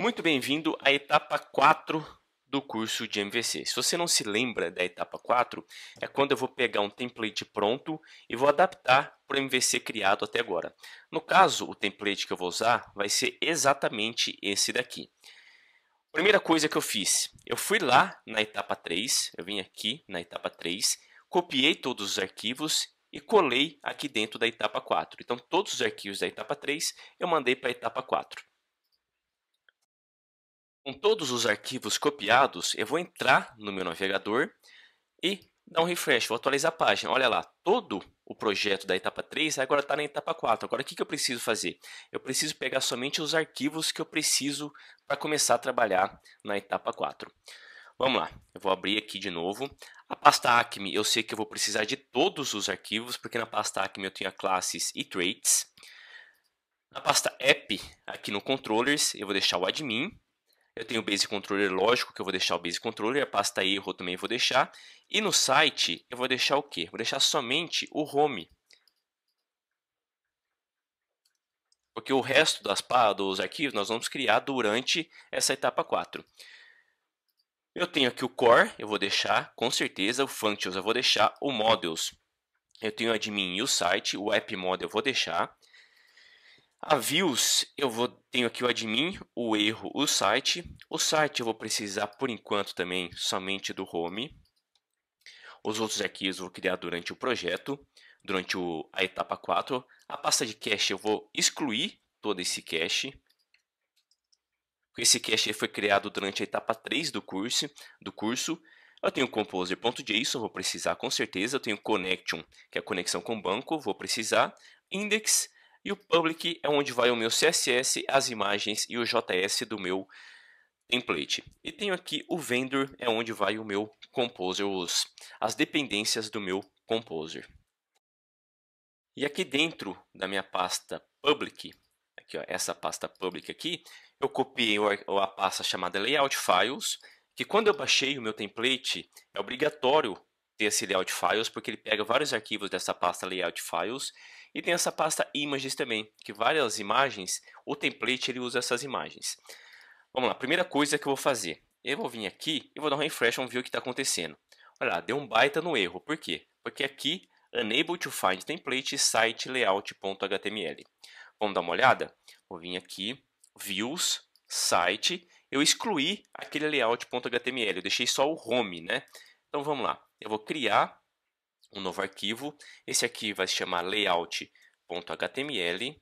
Muito bem-vindo à etapa 4 do curso de MVC. Se você não se lembra da etapa 4, é quando eu vou pegar um template pronto e vou adaptar para o MVC criado até agora. No caso, o template que eu vou usar vai ser exatamente esse daqui. Primeira coisa que eu fiz, eu fui lá na etapa 3, eu vim aqui na etapa 3, copiei todos os arquivos e colei aqui dentro da etapa 4. Então, todos os arquivos da etapa 3 eu mandei para a etapa 4. Com todos os arquivos copiados, eu vou entrar no meu navegador e dar um refresh, vou atualizar a página. Olha lá, todo o projeto da etapa 3 agora está na etapa 4. Agora, o que, que eu preciso fazer? Eu preciso pegar somente os arquivos que eu preciso para começar a trabalhar na etapa 4. Vamos lá, eu vou abrir aqui de novo. A pasta Acme, eu sei que eu vou precisar de todos os arquivos, porque na pasta Acme eu tenho classes e traits. Na pasta App, aqui no Controllers, eu vou deixar o admin. Eu tenho o Base Controller, lógico que eu vou deixar o Base Controller, a pasta erro também vou deixar. E no site eu vou deixar o quê? Vou deixar somente o Home. Porque o resto das, dos arquivos nós vamos criar durante essa etapa 4. Eu tenho aqui o Core, eu vou deixar, com certeza, o Functions eu vou deixar, o Models. Eu tenho o Admin e o Site, o App Model eu vou deixar. A views, eu vou, tenho aqui o admin, o erro, o site. O site eu vou precisar, por enquanto, também somente do home. Os outros arquivos eu vou criar durante o projeto, durante o, a etapa 4. A pasta de cache eu vou excluir todo esse cache. Esse cache foi criado durante a etapa 3 do curso. Do curso. Eu tenho composer.json, vou precisar com certeza. Eu tenho connection, que é a conexão com o banco, vou precisar. Index, e o public é onde vai o meu CSS, as imagens e o JS do meu template. E tenho aqui o vendor, é onde vai o meu composer, os, as dependências do meu composer. E aqui dentro da minha pasta public, aqui, ó, essa pasta public aqui, eu copiei a pasta chamada layout files, que quando eu baixei o meu template, é obrigatório ter layout files, porque ele pega vários arquivos dessa pasta layout files e tem essa pasta images também, que várias imagens, o template ele usa essas imagens. Vamos lá, primeira coisa que eu vou fazer, eu vou vir aqui e vou dar um refresh, vamos ver o que está acontecendo. Olha lá, deu um baita no erro, por quê? Porque aqui, unable to find template site layout.html. Vamos dar uma olhada? Vou vir aqui, views, site, eu excluí aquele layout.html, eu deixei só o home, né? Então vamos lá. Eu vou criar um novo arquivo. Esse aqui vai se chamar layout.html.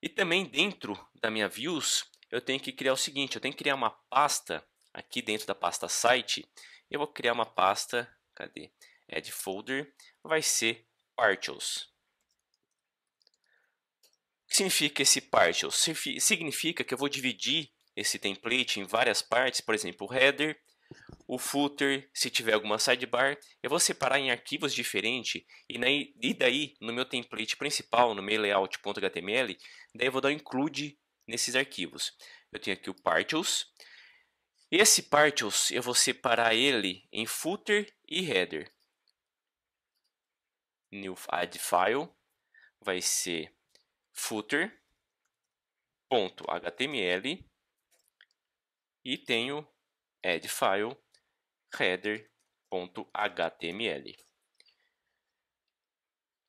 E também dentro da minha views, eu tenho que criar o seguinte, eu tenho que criar uma pasta aqui dentro da pasta site. Eu vou criar uma pasta, cadê? Add folder, vai ser partials. O que significa esse partials? Significa que eu vou dividir esse template em várias partes, por exemplo, header, o footer, se tiver alguma sidebar, eu vou separar em arquivos diferentes e, daí no meu template principal, no meu layout.html, daí eu vou dar um include nesses arquivos. Eu tenho aqui o partials. Esse partials eu vou separar ele em footer e header. New add file vai ser footer.html e tenho add file header.html.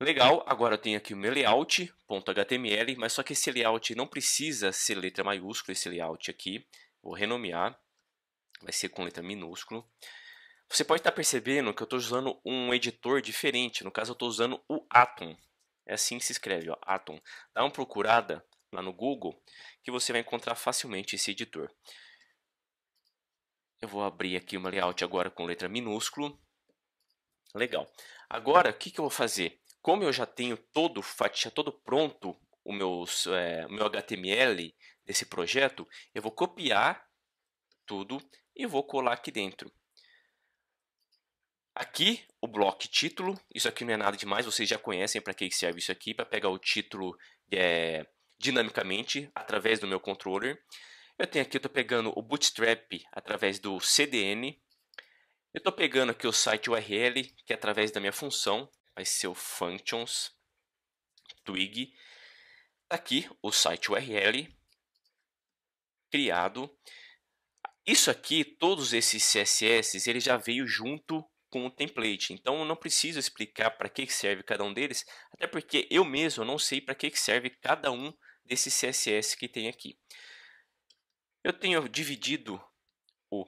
Legal, agora eu tenho aqui o meu layout.html, mas só que esse layout não precisa ser letra maiúscula, esse layout aqui. Vou renomear, vai ser com letra minúscula. Você pode estar tá percebendo que eu estou usando um editor diferente, no caso eu estou usando o Atom. É assim que se escreve, ó, Atom. Dá uma procurada lá no Google que você vai encontrar facilmente esse editor. Eu vou abrir aqui uma layout agora com letra minúsculo. Legal. Agora, o que, que eu vou fazer? Como eu já tenho todo, fatia todo pronto o meus, é, meu HTML desse projeto, eu vou copiar tudo e vou colar aqui dentro. Aqui o bloco título, isso aqui não é nada demais, vocês já conhecem para que serve isso aqui, para pegar o título é, dinamicamente através do meu controller eu tenho aqui, eu estou pegando o Bootstrap através do CDN. Eu estou pegando aqui o site URL, que é através da minha função, vai ser o functions twig. Tá aqui o site URL criado. Isso aqui, todos esses CSS, ele já veio junto com o template. Então eu não preciso explicar para que serve cada um deles, até porque eu mesmo não sei para que serve cada um desses CSS que tem aqui. Eu tenho dividido o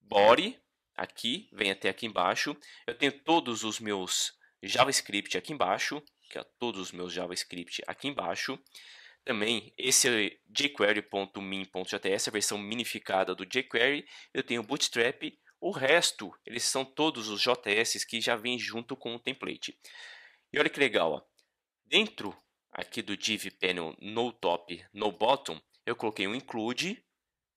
body aqui, vem até aqui embaixo. Eu tenho todos os meus JavaScript aqui embaixo, que é todos os meus JavaScript aqui embaixo. Também esse jQuery.min.js, a versão minificada do jQuery. Eu tenho Bootstrap. O resto, eles são todos os JS que já vêm junto com o template. E olha que legal, ó. dentro aqui do div panel no top, no bottom, eu coloquei um include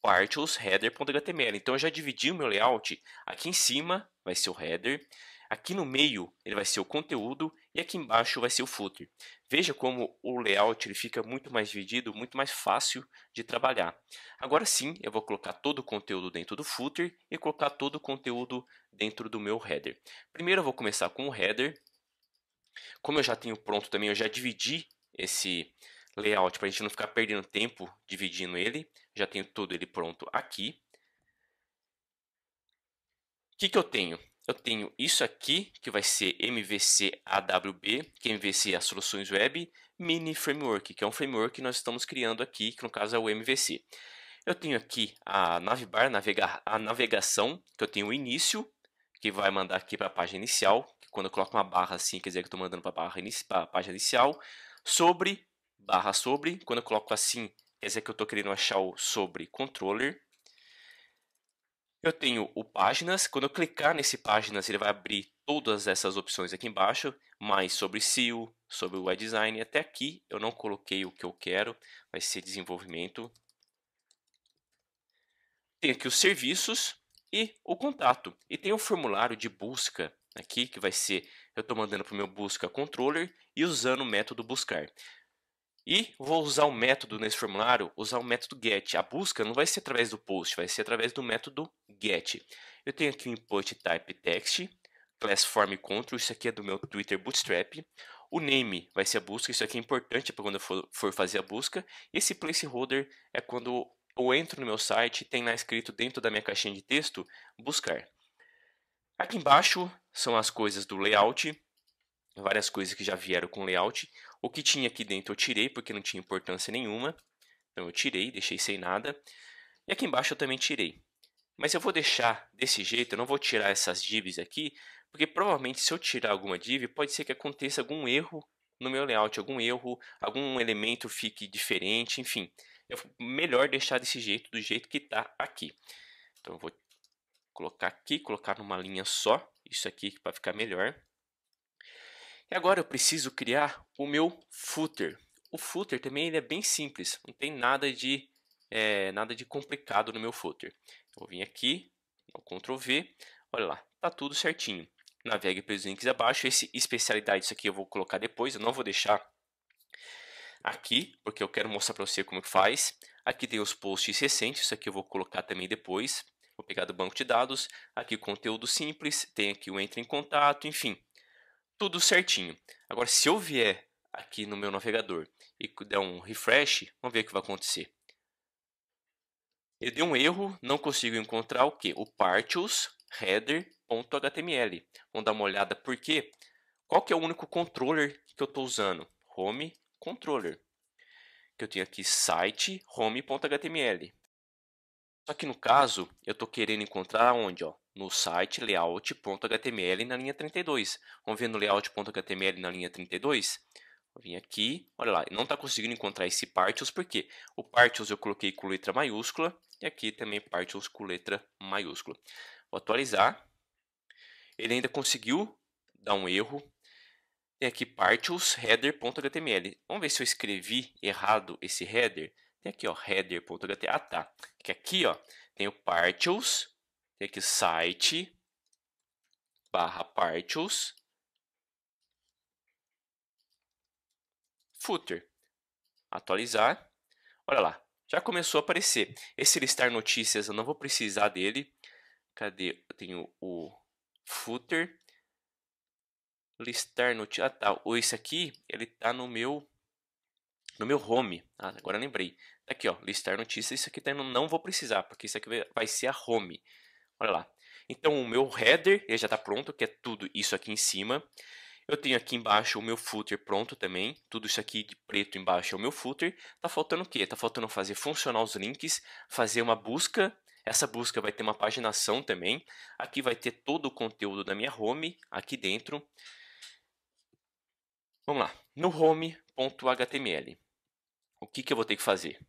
partials header.html. Então eu já dividi o meu layout. Aqui em cima vai ser o header, aqui no meio ele vai ser o conteúdo e aqui embaixo vai ser o footer. Veja como o layout ele fica muito mais dividido, muito mais fácil de trabalhar. Agora sim, eu vou colocar todo o conteúdo dentro do footer e colocar todo o conteúdo dentro do meu header. Primeiro eu vou começar com o header. Como eu já tenho pronto também, eu já dividi esse layout para a gente não ficar perdendo tempo dividindo ele. Já tenho todo ele pronto aqui. O que, que eu tenho? Eu tenho isso aqui, que vai ser MVC AWB, que é MVC é as soluções web, mini framework, que é um framework que nós estamos criando aqui, que no caso é o MVC. Eu tenho aqui a navbar, navega a navegação, que eu tenho o início, que vai mandar aqui para a página inicial, que quando eu coloco uma barra assim, quer dizer que estou mandando para a página inicial, sobre barra sobre. Quando eu coloco assim, quer dizer que eu estou querendo achar o sobre controller. Eu tenho o páginas. Quando eu clicar nesse páginas, ele vai abrir todas essas opções aqui embaixo, mais sobre SEO, sobre o design. Até aqui eu não coloquei o que eu quero, vai ser desenvolvimento. Tem aqui os serviços e o contato. E tem o formulário de busca aqui, que vai ser, eu estou mandando para o meu busca controller e usando o método buscar. E vou usar um método nesse formulário, usar o um método get. A busca não vai ser através do post, vai ser através do método get. Eu tenho aqui o input type text, class form control, isso aqui é do meu Twitter Bootstrap. O name vai ser a busca, isso aqui é importante para quando eu for, for fazer a busca. E esse placeholder é quando eu entro no meu site e tem lá escrito dentro da minha caixinha de texto, buscar. Aqui embaixo são as coisas do layout, várias coisas que já vieram com layout. O que tinha aqui dentro eu tirei, porque não tinha importância nenhuma. Então eu tirei, deixei sem nada. E aqui embaixo eu também tirei. Mas eu vou deixar desse jeito, eu não vou tirar essas divs aqui, porque provavelmente se eu tirar alguma div, pode ser que aconteça algum erro no meu layout, algum erro, algum elemento fique diferente, enfim. É melhor deixar desse jeito, do jeito que está aqui. Então eu vou colocar aqui, colocar numa linha só, isso aqui para ficar melhor. E agora eu preciso criar o meu footer. O footer também ele é bem simples, não tem nada de, é, nada de complicado no meu footer. Eu vou vir aqui, dou Ctrl V, olha lá, tá tudo certinho. Navegue pelos links abaixo, esse especialidade, isso aqui eu vou colocar depois, eu não vou deixar aqui, porque eu quero mostrar para você como que faz. Aqui tem os posts recentes, isso aqui eu vou colocar também depois. Vou pegar do banco de dados, aqui conteúdo simples, tem aqui o entre em contato, enfim tudo certinho. Agora, se eu vier aqui no meu navegador e der um refresh, vamos ver o que vai acontecer. Eu dei um erro, não consigo encontrar o que? O partials header.html. Vamos dar uma olhada porque qual que é o único controller que eu estou usando? Home controller. Que eu tenho aqui site home.html. Só que no caso, eu estou querendo encontrar onde? Ó, no site layout.html na linha 32. Vamos ver no layout.html na linha 32? Eu aqui, olha lá, não está conseguindo encontrar esse Partials, porque o Partials eu coloquei com letra maiúscula, e aqui também Partials com letra maiúscula. Vou atualizar. Ele ainda conseguiu dar um erro. Tem aqui Partials header.html. Vamos ver se eu escrevi errado esse header. Tem aqui, ó, header.html. Ah, tá. Que aqui, ó, tem o Partials tem aqui site barra partials footer. Atualizar. Olha lá, já começou a aparecer. Esse listar notícias eu não vou precisar dele. Cadê? Eu tenho o footer. Listar notícias. Ah, tá. Esse aqui, ele tá no meu no meu home. Ah, agora lembrei. Tá aqui, ó, listar notícias. Isso aqui tá, não vou precisar, porque isso aqui vai ser a home. Olha lá. Então, o meu header ele já está pronto, que é tudo isso aqui em cima. Eu tenho aqui embaixo o meu footer pronto também. Tudo isso aqui de preto embaixo é o meu footer. Tá faltando o quê? Tá faltando fazer funcionar os links, fazer uma busca. Essa busca vai ter uma paginação também. Aqui vai ter todo o conteúdo da minha home aqui dentro. Vamos lá. No home.html. O que, que eu vou ter que fazer?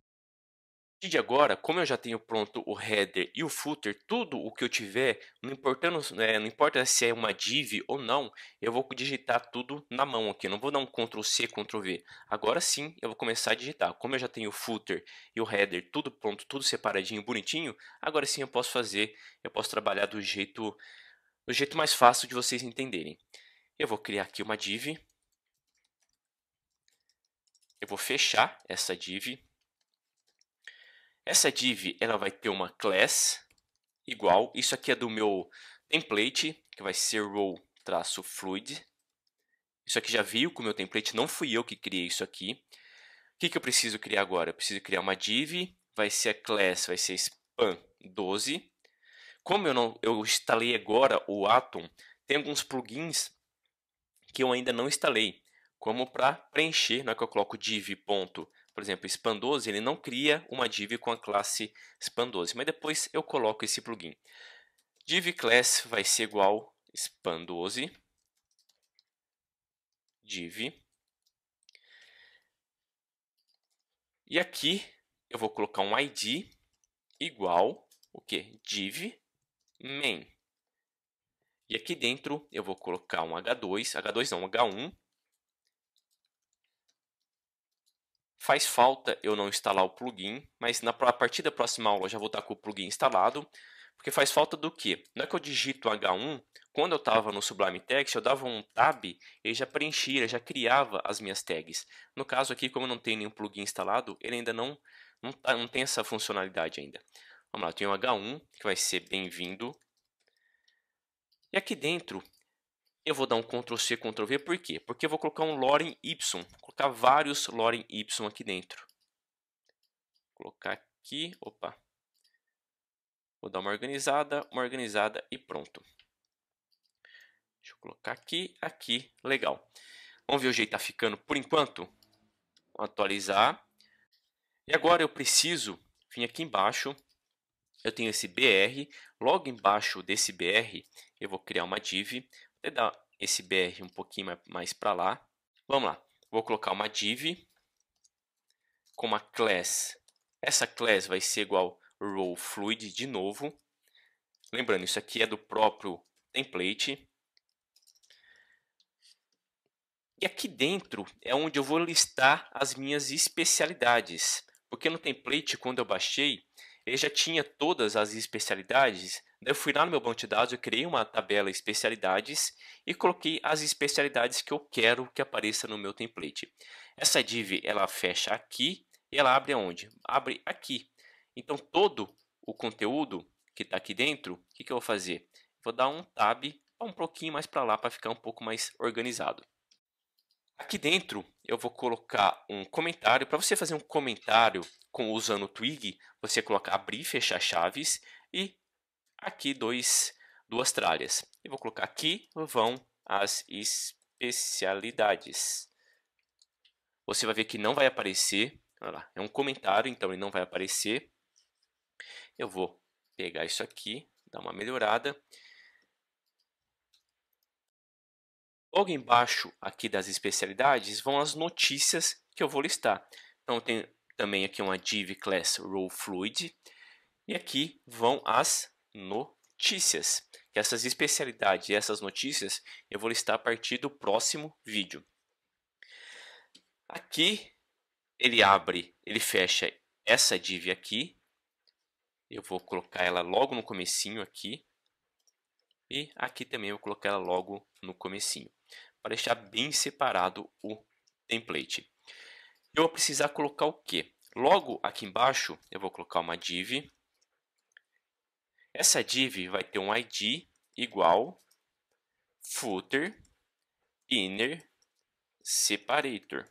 partir de agora, como eu já tenho pronto o header e o footer, tudo o que eu tiver, não, importando, é, eh, não importa se é uma div ou não, eu vou digitar tudo na mão aqui. não vou dar um Ctrl C, Ctrl V. Agora sim, eu vou começar a digitar. Como eu já tenho o footer e o header tudo pronto, tudo separadinho, bonitinho, agora sim eu posso fazer, eu posso trabalhar do jeito, do jeito mais fácil de vocês entenderem. Eu vou criar aqui uma div. Eu vou fechar essa div essa div ela vai ter uma class igual, isso aqui é do meu template, que vai ser row-fluid. Isso aqui já veio com o meu template, não fui eu que criei isso aqui. O que, que eu preciso criar agora? Eu preciso criar uma div, vai ser a class, vai ser span12. Como eu, não, eu instalei agora o Atom, tem alguns plugins que eu ainda não instalei, como para preencher, né, que eu coloco div.atom, por exemplo, span 12, ele não cria uma div com a classe span 12, mas depois eu coloco esse plugin. Div class vai ser igual span 12 div e aqui eu vou colocar um id igual o que div main e aqui dentro eu vou colocar um h2 h2 não um h1 Faz falta eu não instalar o plugin, mas na, a partir da próxima aula eu já vou estar com o plugin instalado, porque faz falta do quê? Não é que eu digito H1, quando eu estava no Sublime Text, eu dava um tab, ele já preenchia, já criava as minhas tags. No caso aqui, como não tem nenhum plugin instalado, ele ainda não, não, tá, não tem essa funcionalidade ainda. Vamos lá, eu tenho H1, que vai ser bem-vindo. E aqui dentro, eu vou dar um Ctrl C, Ctrl V, por quê? Porque eu vou colocar um Lorem Y, vou colocar vários Lorem Y aqui dentro. Vou colocar aqui, opa. Vou dar uma organizada, uma organizada e pronto. Deixa eu colocar aqui, aqui, legal. Vamos ver o jeito que está ficando por enquanto? Vou atualizar. E agora eu preciso vir aqui embaixo. Eu tenho esse BR. Logo embaixo desse BR, eu vou criar uma div dar esse BR um pouquinho mais para lá. Vamos lá. Vou colocar uma div com uma class. Essa class vai ser igual row fluid de novo. Lembrando, isso aqui é do próprio template. E aqui dentro é onde eu vou listar as minhas especialidades. Porque no template, quando eu baixei, ele já tinha todas as especialidades eu fui lá no meu banco de dados, eu criei uma tabela especialidades e coloquei as especialidades que eu quero que apareça no meu template. Essa div ela fecha aqui e ela abre aonde? Abre aqui. Então todo o conteúdo que está aqui dentro, o que, que eu vou fazer? Vou dar um tab um pouquinho mais para lá para ficar um pouco mais organizado. Aqui dentro eu vou colocar um comentário. Para você fazer um comentário com, usando o Twig, você coloca abrir e fechar chaves e aqui dois, duas tralhas. E vou colocar aqui vão as especialidades. Você vai ver que não vai aparecer. Lá, é um comentário, então ele não vai aparecer. Eu vou pegar isso aqui, dar uma melhorada. Logo embaixo aqui das especialidades vão as notícias que eu vou listar. Então tem também aqui uma div class row fluid e aqui vão as notícias. essas especialidades e essas notícias eu vou listar a partir do próximo vídeo. Aqui ele abre, ele fecha essa div aqui. Eu vou colocar ela logo no comecinho aqui. E aqui também eu vou colocar ela logo no comecinho. Para deixar bem separado o template. Eu vou precisar colocar o quê? Logo aqui embaixo eu vou colocar uma div essa div vai ter um id igual footer inner separator.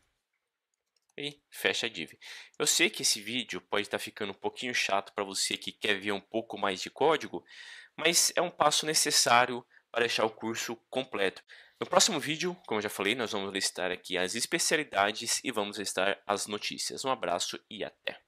E fecha a div. Eu sei que esse vídeo pode estar tá ficando um pouquinho chato para você que quer ver um pouco mais de código, mas é um passo necessário para deixar o curso completo. No próximo vídeo, como eu já falei, nós vamos listar aqui as especialidades e vamos listar as notícias. Um abraço e até!